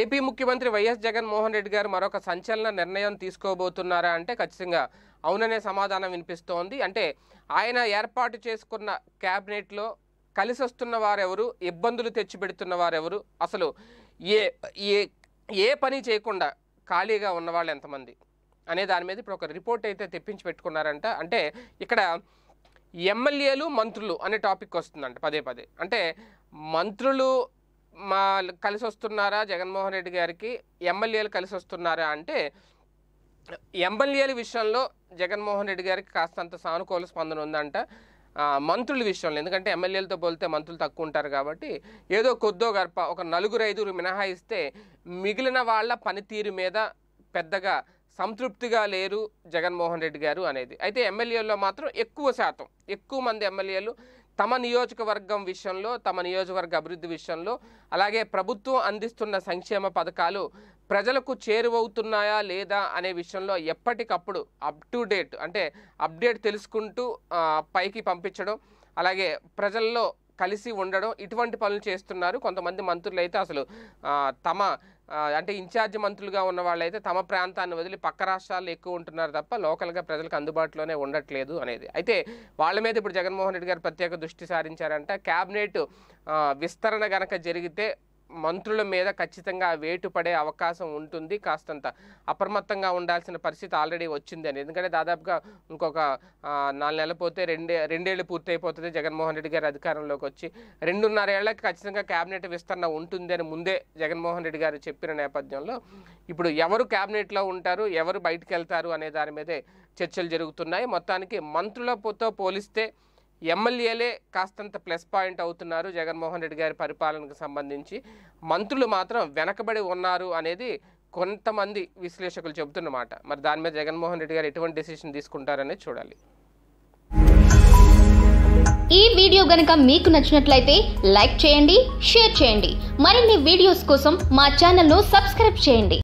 AP ముఖ్యమంత్రి YS Jaganmohan Reddy గారు మరొక సంచలన నిర్ణయం తీసుకోబోతున్నారా అంటే ఖచ్చితంగా అవుననే సమాధానం వినిపిస్తోంది అంటే ఆయన ఏర్పాటు చేసుకున్న క్యాబినెట్లో కలిసి వస్తున్న వారెవరు ఇబ్బందులు తెచ్చిపెడుతున్న వారెవరు అసలు ఏ ఏ ఏ పని చేయకుండా ఖాళీగా ఉన్నవాళ్ళు ఎంతమంది అనే దాని మీద ఇప్పుడు ఒక రిపోర్ట్ అయితే తెప్పించి పెట్టుకున్నారంట అంటే ఇక్కడ ఎమ్మెల్యేలు మంత్రులు అనే టాపిక్ వస్తుందంట పదే పదే అంటే మంత్రులు మా కలిసి వస్తున్నారా జగన్మోహన్ రెడ్డి గారికి ఎమ్మెల్యేలు కలిసి వస్తున్నారా అంటే ఎమ్మెల్యేల విషయంలో జగన్మోహన్ రెడ్డి గారికి కాస్తంత సానుకూల స్పందన ఉందంట మంత్రుల విషయంలో ఎందుకంటే ఎమ్మెల్యేలతో పోలితే మంత్రులు తక్కువ ఉంటారు కాబట్టి ఏదో కొద్దో గర్ప ఒక నలుగురు ఐదుగురు మినహాయిస్తే మిగిలిన వాళ్ళ పనితీరు మీద పెద్దగా సంతృప్తిగా లేరు జగన్మోహన్ రెడ్డి గారు అనేది అయితే ఎమ్మెల్యేల్లో మాత్రం ఎక్కువ శాతం ఎక్కువ మంది ఎమ్మెల్యేలు తమ నియోజకవర్గం విషయంలో తమ నియోజకవర్గ అభివృద్ధి విషయంలో అలాగే ప్రభుత్వం అందిస్తున్న సంక్షేమ పథకాలు ప్రజలకు చేరువవుతున్నాయా లేదా అనే విషయంలో ఎప్పటికప్పుడు అప్ టు డేట్ అంటే అప్డేట్ తెలుసుకుంటూ పైకి పంపించడం అలాగే ప్రజల్లో కలిసి ఉండడం ఇటువంటి పనులు చేస్తున్నారు కొంతమంది మంత్రులు అయితే అసలు తమ అంటే ఇన్ఛార్జ్ మంత్రులుగా ఉన్న వాళ్ళైతే తమ ప్రాంతాన్ని వదిలి పక్క రాష్ట్రాల్లో ఎక్కువ ఉంటున్నారు తప్ప లోకల్గా ప్రజలకు అందుబాటులోనే ఉండట్లేదు అనేది అయితే వాళ్ళ మీద ఇప్పుడు జగన్మోహన్ రెడ్డి గారు ప్రత్యేక దృష్టి సారించారంట క్యాబినెట్ విస్తరణ గనక జరిగితే మంత్రుల మీద ఖచ్చితంగా వేటు పడే అవకాశం ఉంటుంది కాస్తంత అప్రమత్తంగా ఉండాల్సిన పరిస్థితి ఆల్రెడీ వచ్చింది అని ఎందుకంటే దాదాపుగా ఇంకొక నాలుగు నెలలు పోతే రెండే రెండేళ్ళు పూర్తయిపోతుంది జగన్మోహన్ రెడ్డి గారు అధికారంలోకి వచ్చి రెండున్నర ఏళ్లకి ఖచ్చితంగా క్యాబినెట్ విస్తరణ ఉంటుంది అని ముందే జగన్మోహన్ రెడ్డి గారు చెప్పిన నేపథ్యంలో ఇప్పుడు ఎవరు క్యాబినెట్లో ఉంటారు ఎవరు బయటకు వెళ్తారు అనే దాని మీదే చర్చలు జరుగుతున్నాయి మొత్తానికి మంత్రులతో పోలిస్తే ఎమ్మెల్యేలే కాస్తంత ప్లస్ పాయింట్ అవుతున్నారు జగన్మోహన్ రెడ్డి గారి పరిపాలనకు సంబంధించి మంత్రులు మాత్రం వెనకబడి ఉన్నారు అనేది కొంతమంది విశ్లేషకులు చెబుతున్నమాట మరి దాని మీద జగన్మోహన్ రెడ్డి గారు ఎటువంటి డెసిషన్ తీసుకుంటారనేది చూడాలి ఈ వీడియో గనుక మీకు నచ్చినట్లయితే లైక్ చేయండి షేర్ చేయండి మరిన్ని వీడియోస్ కోసం మా ఛానల్ను సబ్స్క్రైబ్ చేయండి